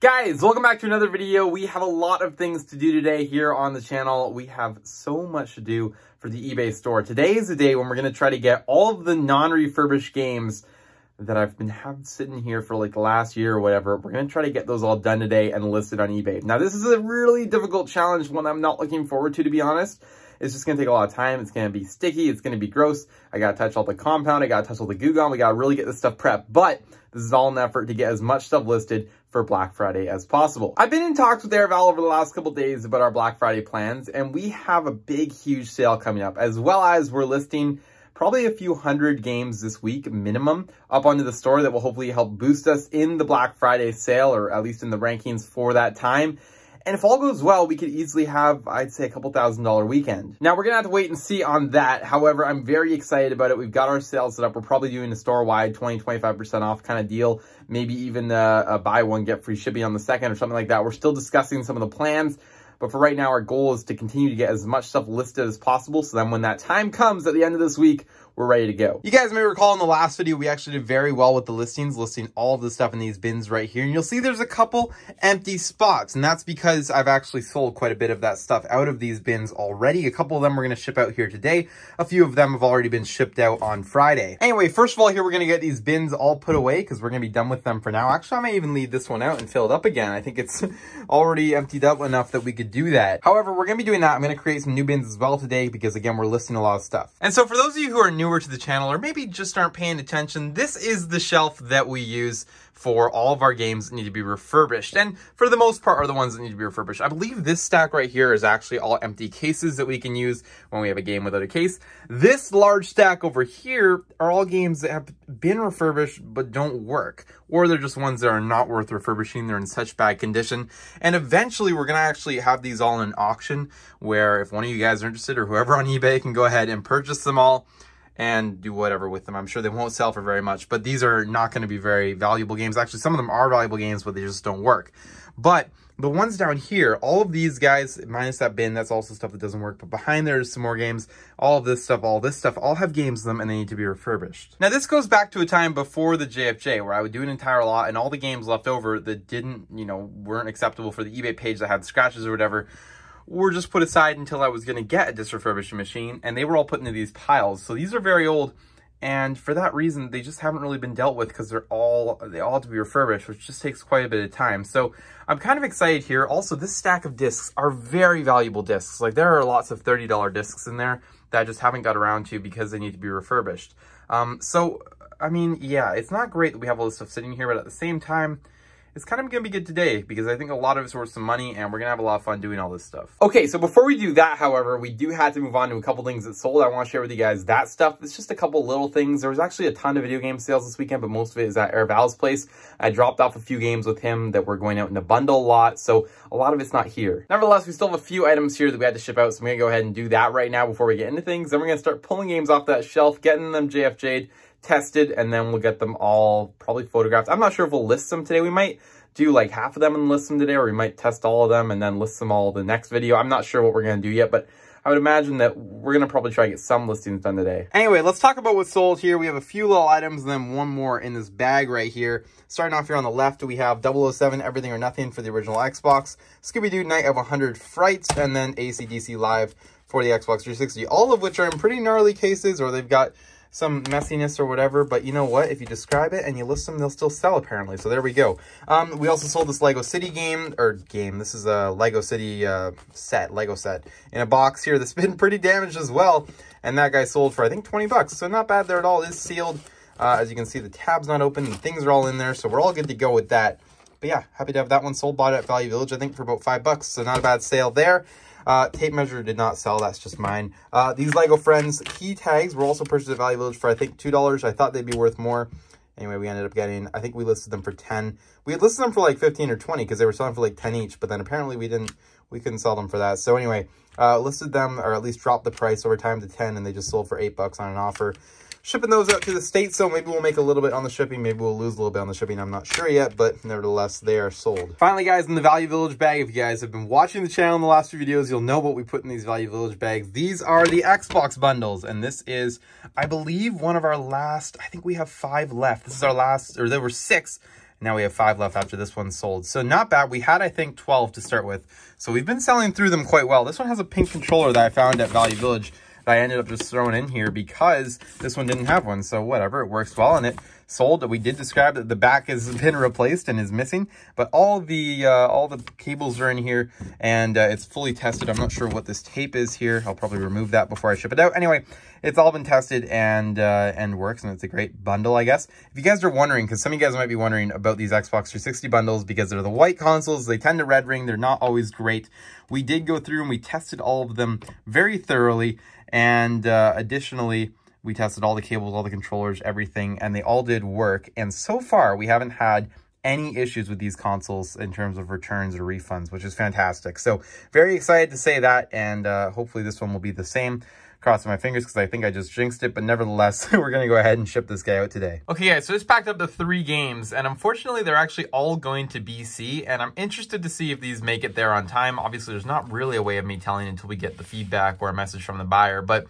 Guys, welcome back to another video. We have a lot of things to do today here on the channel. We have so much to do for the eBay store. Today is the day when we're going to try to get all of the non-refurbished games that I've been having sitting here for like last year or whatever. We're going to try to get those all done today and listed on eBay. Now, this is a really difficult challenge, one I'm not looking forward to, to be honest. It's just going to take a lot of time. It's going to be sticky. It's going to be gross. I got to touch all the compound. I got to touch all the goo gone. We got to really get this stuff prepped. But this is all an effort to get as much stuff listed for Black Friday as possible. I've been in talks with Airval over the last couple days about our Black Friday plans, and we have a big, huge sale coming up, as well as we're listing probably a few hundred games this week minimum up onto the store that will hopefully help boost us in the Black Friday sale, or at least in the rankings for that time. And if all goes well, we could easily have, I'd say, a couple thousand dollar weekend. Now, we're going to have to wait and see on that. However, I'm very excited about it. We've got our sales set up. We're probably doing a store-wide 20, 25% off kind of deal. Maybe even a buy one, get free shipping on the second or something like that. We're still discussing some of the plans. But for right now, our goal is to continue to get as much stuff listed as possible. So then when that time comes at the end of this week, we're ready to go. You guys may recall in the last video, we actually did very well with the listings, listing all of the stuff in these bins right here. And you'll see there's a couple empty spots. And that's because I've actually sold quite a bit of that stuff out of these bins already. A couple of them we're going to ship out here today. A few of them have already been shipped out on Friday. Anyway, first of all, here we're going to get these bins all put away because we're going to be done with them for now. Actually, I may even leave this one out and fill it up again. I think it's already emptied up enough that we could do that. However, we're going to be doing that. I'm going to create some new bins as well today because, again, we're listing a lot of stuff. And so for those of you who are new newer to the channel or maybe just aren't paying attention, this is the shelf that we use for all of our games that need to be refurbished. And for the most part are the ones that need to be refurbished. I believe this stack right here is actually all empty cases that we can use when we have a game without a case. This large stack over here are all games that have been refurbished but don't work. Or they're just ones that are not worth refurbishing. They're in such bad condition. And eventually we're going to actually have these all in an auction where if one of you guys are interested or whoever on eBay can go ahead and purchase them all and do whatever with them. I'm sure they won't sell for very much, but these are not going to be very valuable games. Actually, some of them are valuable games, but they just don't work. But the ones down here, all of these guys, minus that bin, that's also stuff that doesn't work. But behind there is some more games. All of this stuff, all this stuff, all have games in them and they need to be refurbished. Now this goes back to a time before the JFJ where I would do an entire lot and all the games left over that didn't, you know, weren't acceptable for the eBay page that had scratches or whatever, were just put aside until I was going to get a refurbishing machine, and they were all put into these piles. So these are very old, and for that reason, they just haven't really been dealt with because they're all, they all have to be refurbished, which just takes quite a bit of time. So I'm kind of excited here. Also, this stack of discs are very valuable discs. Like there are lots of $30 discs in there that I just haven't got around to because they need to be refurbished. Um, so, I mean, yeah, it's not great that we have all this stuff sitting here, but at the same time, it's kind of going to be good today because I think a lot of us worth some money and we're going to have a lot of fun doing all this stuff. Okay, so before we do that, however, we do have to move on to a couple things that sold. I want to share with you guys that stuff. It's just a couple little things. There was actually a ton of video game sales this weekend, but most of it is at Airval's place. I dropped off a few games with him that were going out in a bundle lot, so a lot of it's not here. Nevertheless, we still have a few items here that we had to ship out, so I'm going to go ahead and do that right now before we get into things. Then we're going to start pulling games off that shelf, getting them JFJ'd, tested, and then we'll get them all probably photographed. I'm not sure if we'll list them today. We might do like half of them and list them today, or we might test all of them and then list them all the next video. I'm not sure what we're going to do yet, but I would imagine that we're going to probably try to get some listings done today. Anyway, let's talk about what's sold here. We have a few little items and then one more in this bag right here. Starting off here on the left, we have 007 Everything or Nothing for the original Xbox, Scooby-Doo Night of 100 Frights, and then ACDC Live for the Xbox 360, all of which are in pretty gnarly cases, or they've got some messiness or whatever, but you know what? If you describe it and you list them, they'll still sell apparently. So there we go. Um, we also sold this Lego City game, or game, this is a Lego City uh, set, Lego set, in a box here that's been pretty damaged as well. And that guy sold for, I think, 20 bucks. So not bad there at all. It is sealed. Uh, as you can see, the tab's not open and things are all in there. So we're all good to go with that. But yeah, happy to have that one sold. Bought at Value Village, I think, for about five bucks. So not a bad sale there. Uh, tape measure did not sell. That's just mine. Uh, these LEGO Friends key tags were also purchased at Value Village for, I think, $2. I thought they'd be worth more. Anyway, we ended up getting, I think we listed them for 10. We had listed them for like 15 or 20 because they were selling for like 10 each, but then apparently we didn't, we couldn't sell them for that. So anyway, uh, listed them or at least dropped the price over time to 10 and they just sold for eight bucks on an offer shipping those out to the States, so maybe we'll make a little bit on the shipping. Maybe we'll lose a little bit on the shipping. I'm not sure yet, but nevertheless, they are sold. Finally, guys, in the Value Village bag, if you guys have been watching the channel in the last few videos, you'll know what we put in these Value Village bags. These are the Xbox bundles, and this is, I believe, one of our last, I think we have five left. This is our last, or there were six now we have five left after this one sold. So not bad. We had, I think, 12 to start with. So we've been selling through them quite well. This one has a pink controller that I found at Value Village that I ended up just throwing in here because this one didn't have one. So whatever, it works well and it sold. We did describe that the back has been replaced and is missing, but all the uh, all the cables are in here and uh, it's fully tested. I'm not sure what this tape is here. I'll probably remove that before I ship it out. Anyway, it's all been tested and uh, and works and it's a great bundle, I guess. If you guys are wondering, because some of you guys might be wondering about these Xbox 360 bundles because they're the white consoles, they tend to red ring, they're not always great. We did go through and we tested all of them very thoroughly and uh, additionally, we tested all the cables, all the controllers, everything, and they all did work. And so far, we haven't had any issues with these consoles in terms of returns or refunds, which is fantastic. So very excited to say that, and uh, hopefully this one will be the same. Crossing my fingers because I think I just jinxed it, but nevertheless, we're going to go ahead and ship this guy out today. Okay, guys, so this packed up the three games, and unfortunately, they're actually all going to BC, and I'm interested to see if these make it there on time. Obviously, there's not really a way of me telling until we get the feedback or a message from the buyer, but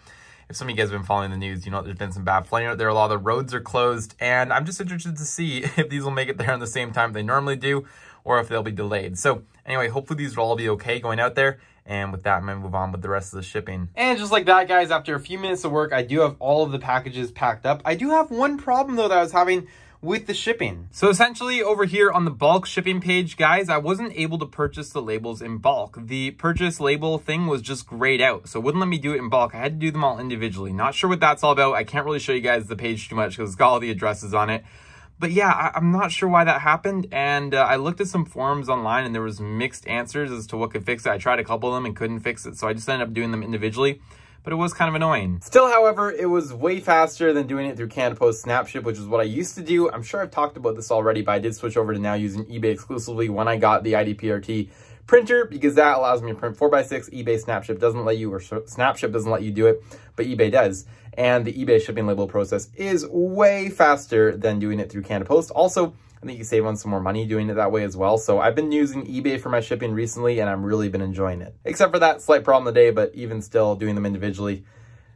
if some of you guys have been following the news, you know there's been some bad flooding out there. A lot of the roads are closed, and I'm just interested to see if these will make it there on the same time they normally do, or if they'll be delayed. So anyway, hopefully these will all be okay going out there. And with that, I'm going to move on with the rest of the shipping. And just like that, guys, after a few minutes of work, I do have all of the packages packed up. I do have one problem, though, that I was having with the shipping. So essentially over here on the bulk shipping page, guys, I wasn't able to purchase the labels in bulk. The purchase label thing was just grayed out. So wouldn't let me do it in bulk. I had to do them all individually. Not sure what that's all about. I can't really show you guys the page too much because it's got all the addresses on it. But yeah, I, am not sure why that happened. And uh, I looked at some forums online and there was mixed answers as to what could fix it. I tried a couple of them and couldn't fix it. So I just ended up doing them individually but it was kind of annoying. Still, however, it was way faster than doing it through Canada Post Snapship, which is what I used to do. I'm sure I've talked about this already, but I did switch over to now using eBay exclusively when I got the IDPRT printer because that allows me to print 4x6. eBay Snapship doesn't let you, or Snapship doesn't let you do it, but eBay does. And the eBay shipping label process is way faster than doing it through Canada Post. Also, I think you save on some more money doing it that way as well. So I've been using eBay for my shipping recently and I've really been enjoying it. Except for that slight problem today. but even still doing them individually,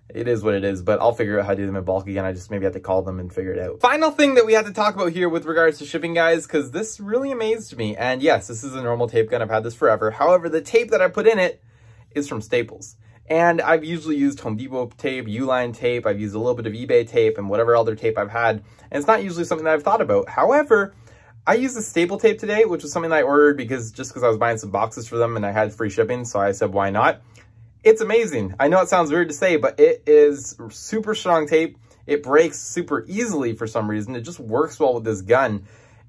it is what it is, but I'll figure out how to do them in bulk again. I just maybe have to call them and figure it out. Final thing that we had to talk about here with regards to shipping, guys, because this really amazed me. And yes, this is a normal tape gun. I've had this forever. However, the tape that I put in it is from Staples. And I've usually used Home Depot tape, Uline tape, I've used a little bit of eBay tape and whatever other tape I've had. And it's not usually something that I've thought about. However, I used the staple tape today, which was something I ordered because just because I was buying some boxes for them and I had free shipping. So I said, why not? It's amazing. I know it sounds weird to say, but it is super strong tape. It breaks super easily for some reason. It just works well with this gun.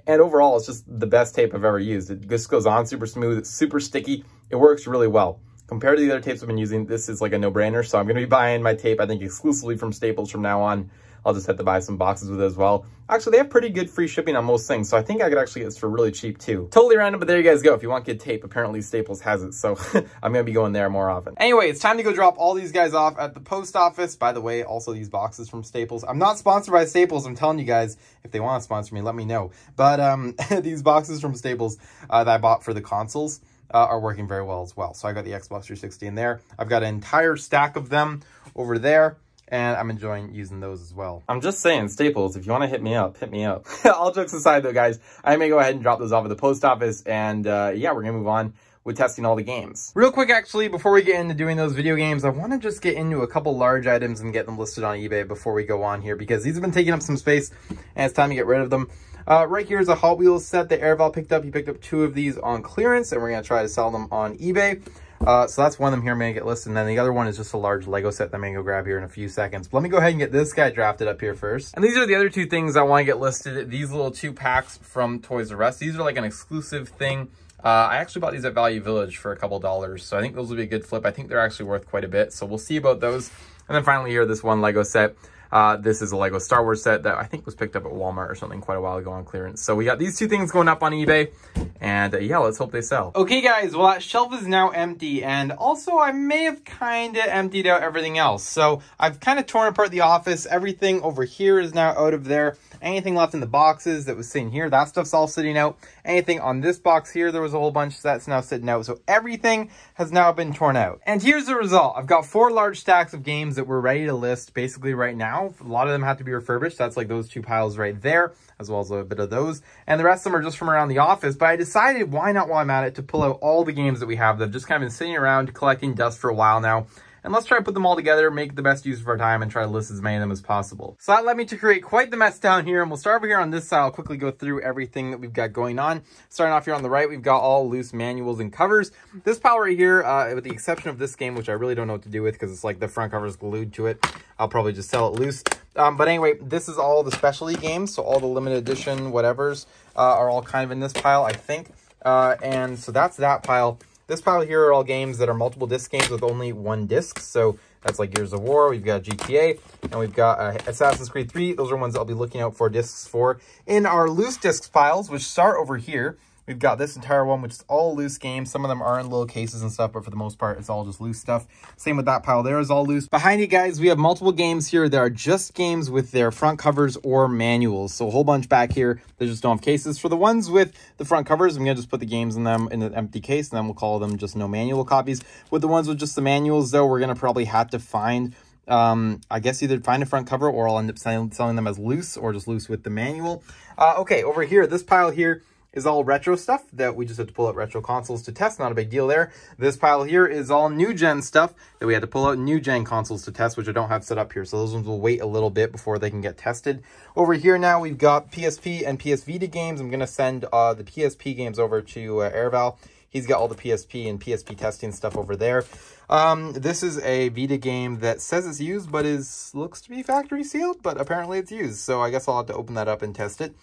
And overall, it's just the best tape I've ever used. It just goes on super smooth. It's super sticky. It works really well compared to the other tapes I've been using, this is like a no-brainer. So I'm going to be buying my tape, I think, exclusively from Staples from now on. I'll just have to buy some boxes with it as well. Actually, they have pretty good free shipping on most things, so I think I could actually get this for really cheap too. Totally random, but there you guys go. If you want good tape, apparently Staples has it, so I'm gonna be going there more often. Anyway, it's time to go drop all these guys off at the post office. By the way, also these boxes from Staples. I'm not sponsored by Staples, I'm telling you guys. If they want to sponsor me, let me know. But um, these boxes from Staples uh, that I bought for the consoles, uh, are working very well as well. So I got the Xbox 360 in there. I've got an entire stack of them over there and I'm enjoying using those as well. I'm just saying, Staples, if you want to hit me up, hit me up. All jokes aside though, guys, I may go ahead and drop those off at the post office and uh, yeah, we're going to move on with testing all the games. Real quick, actually, before we get into doing those video games, I want to just get into a couple large items and get them listed on eBay before we go on here, because these have been taking up some space, and it's time to get rid of them. Uh, right here is a Hot Wheels set that Airval picked up. He picked up two of these on clearance, and we're going to try to sell them on eBay. Uh, so that's one of them here I'm get listed. And then the other one is just a large Lego set that I'm going to go grab here in a few seconds. But let me go ahead and get this guy drafted up here first. And these are the other two things I want to get listed. These little two packs from Toys R Us. These are like an exclusive thing uh, I actually bought these at Value Village for a couple dollars, so I think those will be a good flip. I think they're actually worth quite a bit, so we'll see about those. And then finally here, this one Lego set. Uh, this is a Lego Star Wars set that I think was picked up at Walmart or something quite a while ago on clearance. So we got these two things going up on eBay and uh, yeah, let's hope they sell. Okay guys, well that shelf is now empty and also I may have kind of emptied out everything else. So I've kind of torn apart the office. Everything over here is now out of there. Anything left in the boxes that was sitting here, that stuff's all sitting out anything on this box here. There was a whole bunch that's now sitting out. So everything has now been torn out. And here's the result. I've got four large stacks of games that we're ready to list basically right now. A lot of them have to be refurbished. That's like those two piles right there, as well as a bit of those. And the rest of them are just from around the office. But I decided why not while I'm at it to pull out all the games that we have that have just kind of been sitting around collecting dust for a while now and let's try to put them all together, make the best use of our time, and try to list as many of them as possible. So that led me to create quite the mess down here, and we'll start over here on this side. I'll quickly go through everything that we've got going on. Starting off here on the right, we've got all loose manuals and covers. This pile right here, uh, with the exception of this game, which I really don't know what to do with because it's like the front cover's glued to it, I'll probably just sell it loose. Um, but anyway, this is all the specialty games, so all the limited edition whatevers uh, are all kind of in this pile, I think. Uh, and so that's that pile. This pile here are all games that are multiple disc games with only one disc. So that's like Gears of War, we've got GTA, and we've got uh, Assassin's Creed 3. Those are ones I'll be looking out for discs for. In our loose discs piles, which start over here, We've got this entire one, which is all loose games. Some of them are in little cases and stuff, but for the most part, it's all just loose stuff. Same with that pile there is all loose. Behind you guys, we have multiple games here that are just games with their front covers or manuals. So a whole bunch back here They just don't have cases. For the ones with the front covers, I'm going to just put the games in them in an empty case, and then we'll call them just no manual copies. With the ones with just the manuals, though, we're going to probably have to find um, I guess either find a front cover or I'll end up selling, selling them as loose or just loose with the manual. Uh, okay, over here, this pile here, is all retro stuff that we just had to pull out retro consoles to test. Not a big deal there. This pile here is all new gen stuff that we had to pull out new gen consoles to test, which I don't have set up here. So those ones will wait a little bit before they can get tested. Over here now, we've got PSP and PS Vita games. I'm going to send uh, the PSP games over to uh, Airval. He's got all the PSP and PSP testing stuff over there. Um, this is a Vita game that says it's used, but is looks to be factory sealed, but apparently it's used. So I guess I'll have to open that up and test it.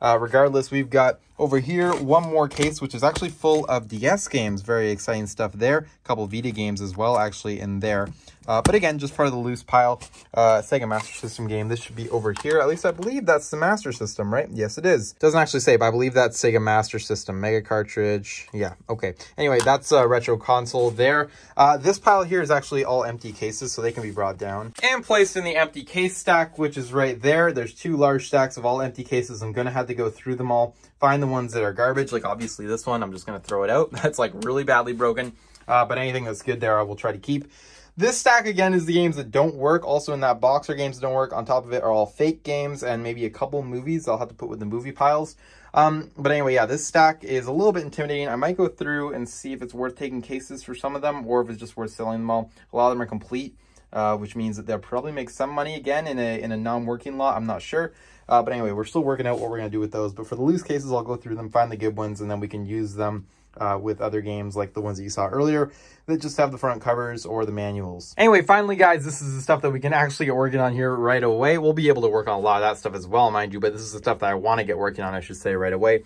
Uh, regardless, we've got over here one more case, which is actually full of DS games. Very exciting stuff there. A couple Vita games as well, actually, in there. Uh, but again, just part of the loose pile uh, Sega Master System game. This should be over here. At least I believe that's the Master System, right? Yes, it is. Doesn't actually say, but I believe that's Sega Master System. Mega Cartridge. Yeah, okay. Anyway, that's a uh, retro console there. Uh, this pile here is actually all empty cases, so they can be brought down. And placed in the empty case stack, which is right there. There's two large stacks of all empty cases. I'm gonna have to go through them all, find the ones that are garbage. Like obviously this one, I'm just gonna throw it out. That's like really badly broken. Uh, but anything that's good there, I will try to keep. This stack, again, is the games that don't work. Also in that box are games that don't work. On top of it are all fake games and maybe a couple movies I'll have to put with the movie piles. Um, but anyway, yeah, this stack is a little bit intimidating. I might go through and see if it's worth taking cases for some of them or if it's just worth selling them all. A lot of them are complete, uh, which means that they'll probably make some money again in a, in a non-working lot. I'm not sure. Uh, but anyway, we're still working out what we're going to do with those. But for the loose cases, I'll go through them, find the good ones, and then we can use them uh, with other games like the ones that you saw earlier that just have the front covers or the manuals. Anyway, finally, guys, this is the stuff that we can actually get working on here right away. We'll be able to work on a lot of that stuff as well, mind you, but this is the stuff that I want to get working on, I should say, right away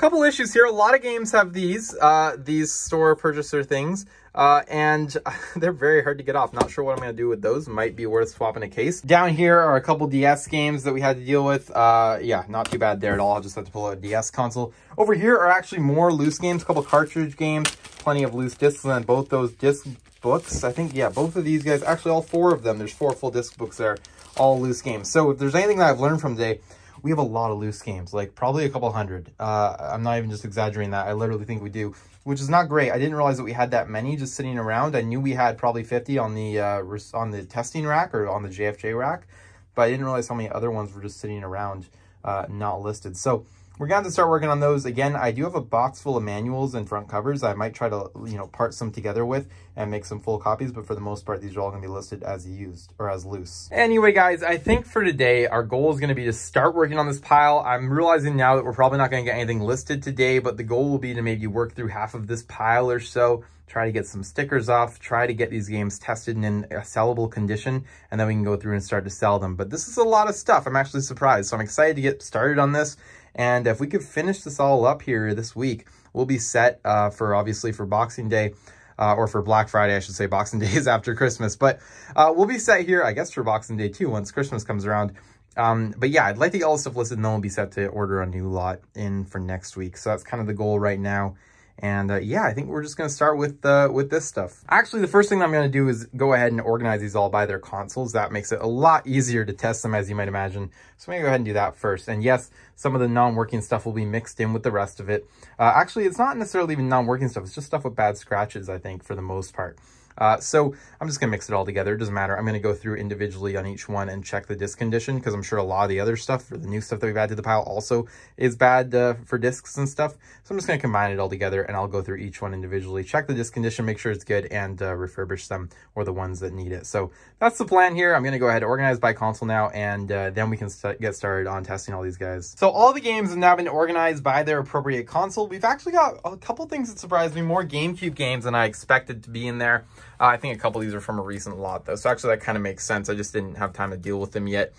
couple issues here. A lot of games have these, uh, these store purchaser things. Uh, and they're very hard to get off. Not sure what I'm going to do with those. Might be worth swapping a case. Down here are a couple DS games that we had to deal with. Uh, yeah, not too bad there at all. I'll just have to pull out a DS console. Over here are actually more loose games, a couple cartridge games, plenty of loose discs, and then both those disc books. I think, yeah, both of these guys, actually all four of them, there's four full disc books there, all loose games. So if there's anything that I've learned from today, we have a lot of loose games, like probably a couple hundred. Uh, I'm not even just exaggerating that. I literally think we do, which is not great. I didn't realize that we had that many just sitting around. I knew we had probably 50 on the uh, on the testing rack or on the JFJ rack, but I didn't realize how many other ones were just sitting around uh, not listed. So we're going to have to start working on those. Again, I do have a box full of manuals and front covers. I might try to, you know, part some together with and make some full copies. But for the most part, these are all going to be listed as used or as loose. Anyway, guys, I think for today, our goal is going to be to start working on this pile. I'm realizing now that we're probably not going to get anything listed today, but the goal will be to maybe work through half of this pile or so try to get some stickers off, try to get these games tested in a sellable condition, and then we can go through and start to sell them. But this is a lot of stuff. I'm actually surprised. So I'm excited to get started on this. And if we could finish this all up here this week, we'll be set uh, for obviously for Boxing Day. Uh, or for Black Friday, I should say. Boxing Day is after Christmas, but uh, we'll be set here, I guess, for Boxing Day too once Christmas comes around. Um, but yeah, I'd like to get all the stuff listed, and then we'll be set to order a new lot in for next week. So that's kind of the goal right now. And uh, yeah, I think we're just gonna start with uh, with this stuff. Actually, the first thing I'm gonna do is go ahead and organize these all by their consoles. That makes it a lot easier to test them, as you might imagine. So I'm gonna go ahead and do that first. And yes, some of the non-working stuff will be mixed in with the rest of it. Uh, actually, it's not necessarily even non-working stuff. It's just stuff with bad scratches, I think, for the most part. Uh, so I'm just gonna mix it all together. It doesn't matter. I'm gonna go through individually on each one and check the disc condition because I'm sure a lot of the other stuff or the new stuff that we've added to the pile also is bad uh, for discs and stuff. So I'm just gonna combine it all together and I'll go through each one individually, check the disc condition, make sure it's good and uh, refurbish them or the ones that need it. So that's the plan here. I'm gonna go ahead and organize by console now and uh, then we can st get started on testing all these guys. So all the games have now been organized by their appropriate console. We've actually got a couple things that surprised me, more GameCube games than I expected to be in there. Uh, I think a couple of these are from a recent lot, though. So actually, that kind of makes sense. I just didn't have time to deal with them yet.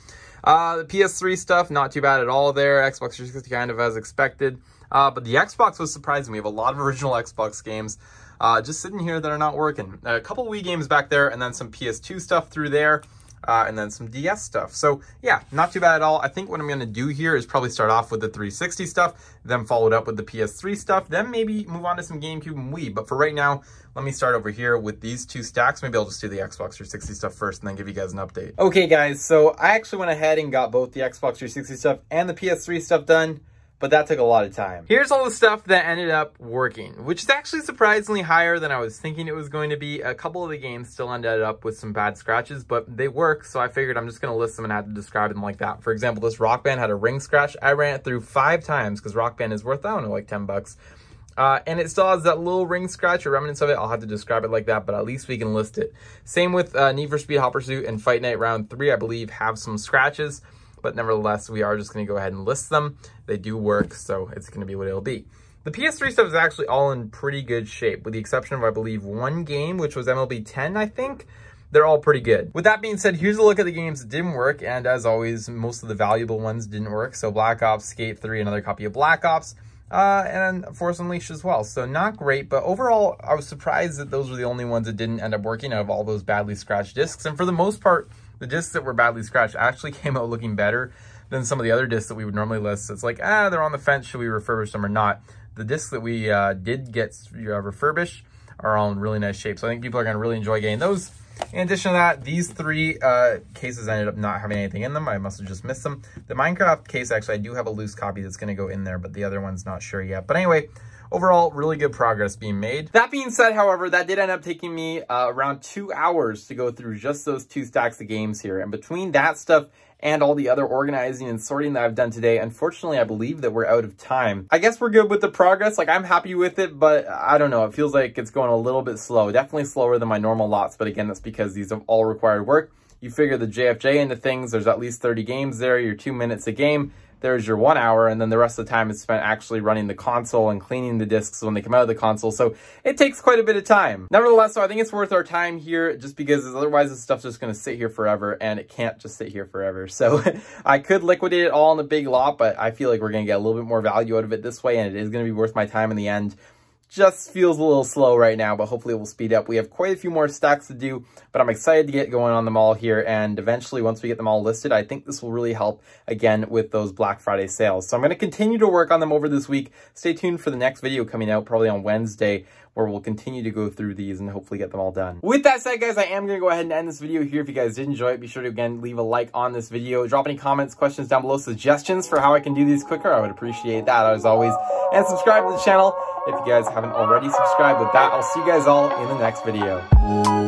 Uh, the PS3 stuff, not too bad at all there. Xbox 360 kind of as expected. Uh, but the Xbox was surprising. We have a lot of original Xbox games uh, just sitting here that are not working. A couple Wii games back there and then some PS2 stuff through there uh, and then some DS stuff. So yeah, not too bad at all. I think what I'm gonna do here is probably start off with the 360 stuff, then followed up with the PS3 stuff, then maybe move on to some GameCube and Wii. But for right now, let me start over here with these two stacks. Maybe I'll just do the Xbox 360 stuff first and then give you guys an update. Okay guys, so I actually went ahead and got both the Xbox 360 stuff and the PS3 stuff done but that took a lot of time. Here's all the stuff that ended up working, which is actually surprisingly higher than I was thinking it was going to be. A couple of the games still ended up with some bad scratches, but they work, so I figured I'm just gonna list them and have to describe them like that. For example, this Rock Band had a ring scratch. I ran it through five times because Rock Band is worth, I don't know, like 10 bucks. Uh, and it still has that little ring scratch or remnants of it. I'll have to describe it like that, but at least we can list it. Same with uh, Need for Speed Hot Pursuit and Fight Night Round 3, I believe, have some scratches but nevertheless, we are just gonna go ahead and list them. They do work, so it's gonna be what it'll be. The PS3 stuff is actually all in pretty good shape, with the exception of, I believe, one game, which was MLB 10, I think. They're all pretty good. With that being said, here's a look at the games that didn't work, and as always, most of the valuable ones didn't work. So Black Ops, Skate 3, another copy of Black Ops, uh, and Force Unleashed as well. So not great, but overall, I was surprised that those were the only ones that didn't end up working out of all those badly scratched discs. And for the most part, the discs that were badly scratched actually came out looking better than some of the other discs that we would normally list. So it's like, ah, they're on the fence. Should we refurbish them or not? The discs that we uh, did get uh, refurbished are all in really nice shape. So I think people are going to really enjoy getting those. In addition to that, these three uh, cases ended up not having anything in them. I must have just missed them. The Minecraft case, actually, I do have a loose copy that's going to go in there, but the other one's not sure yet. But anyway, overall, really good progress being made. That being said, however, that did end up taking me uh, around two hours to go through just those two stacks of games here. And between that stuff and all the other organizing and sorting that I've done today. Unfortunately, I believe that we're out of time. I guess we're good with the progress. Like, I'm happy with it, but I don't know. It feels like it's going a little bit slow. Definitely slower than my normal lots, but again, that's because these have all required work. You figure the JFJ into things, there's at least 30 games there, your two minutes a game, there's your one hour, and then the rest of the time is spent actually running the console and cleaning the discs when they come out of the console, so it takes quite a bit of time. Nevertheless, so I think it's worth our time here, just because otherwise this stuff's just gonna sit here forever, and it can't just sit here forever. So I could liquidate it all in a big lot, but I feel like we're gonna get a little bit more value out of it this way, and it is gonna be worth my time in the end just feels a little slow right now, but hopefully it will speed up. We have quite a few more stacks to do, but I'm excited to get going on them all here. And eventually, once we get them all listed, I think this will really help again with those Black Friday sales. So I'm going to continue to work on them over this week. Stay tuned for the next video coming out probably on Wednesday where we'll continue to go through these and hopefully get them all done. With that said, guys, I am going to go ahead and end this video here. If you guys did enjoy it, be sure to, again, leave a like on this video. Drop any comments, questions down below, suggestions for how I can do these quicker. I would appreciate that, as always. And subscribe to the channel if you guys haven't already subscribed. With that, I'll see you guys all in the next video.